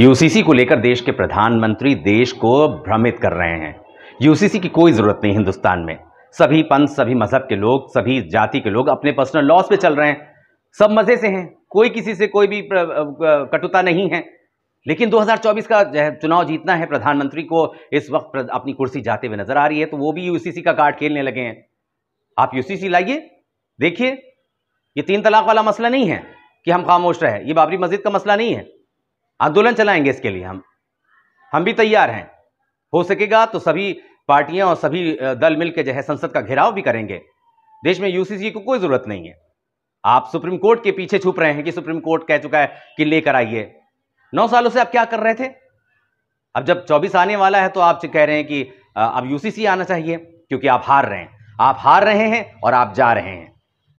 UCC को लेकर देश के प्रधानमंत्री देश को भ्रमित कर रहे हैं यूसीसी की कोई ज़रूरत नहीं हिंदुस्तान में सभी पंथ सभी मज़हब के लोग सभी जाति के लोग अपने पर्सनल लॉस पे चल रहे हैं सब मज़े से हैं कोई किसी से कोई भी कटुता नहीं है लेकिन 2024 का चुनाव जीतना है प्रधानमंत्री को इस वक्त अपनी कुर्सी जाते हुए नजर आ रही है तो वो भी यूसीसी का कार्ड खेलने लगे हैं आप यूसीसी लाइए देखिए ये तीन तलाक वाला मसला नहीं है कि हम खामोश रहे ये बाबरी मस्जिद का मसला नहीं है आंदोलन चलाएंगे इसके लिए हम हम भी तैयार हैं हो सकेगा तो सभी पार्टियां और सभी दल मिलकर जो है संसद का घेराव भी करेंगे देश में यूसीसी को कोई ज़रूरत नहीं है आप सुप्रीम कोर्ट के पीछे छुप रहे हैं कि सुप्रीम कोर्ट कह चुका है कि लेकर आइए नौ सालों से आप क्या कर रहे थे अब जब चौबीस आने वाला है तो आप कह रहे हैं कि अब यूसीसी आना चाहिए क्योंकि आप हार रहे हैं आप हार रहे हैं और आप जा रहे हैं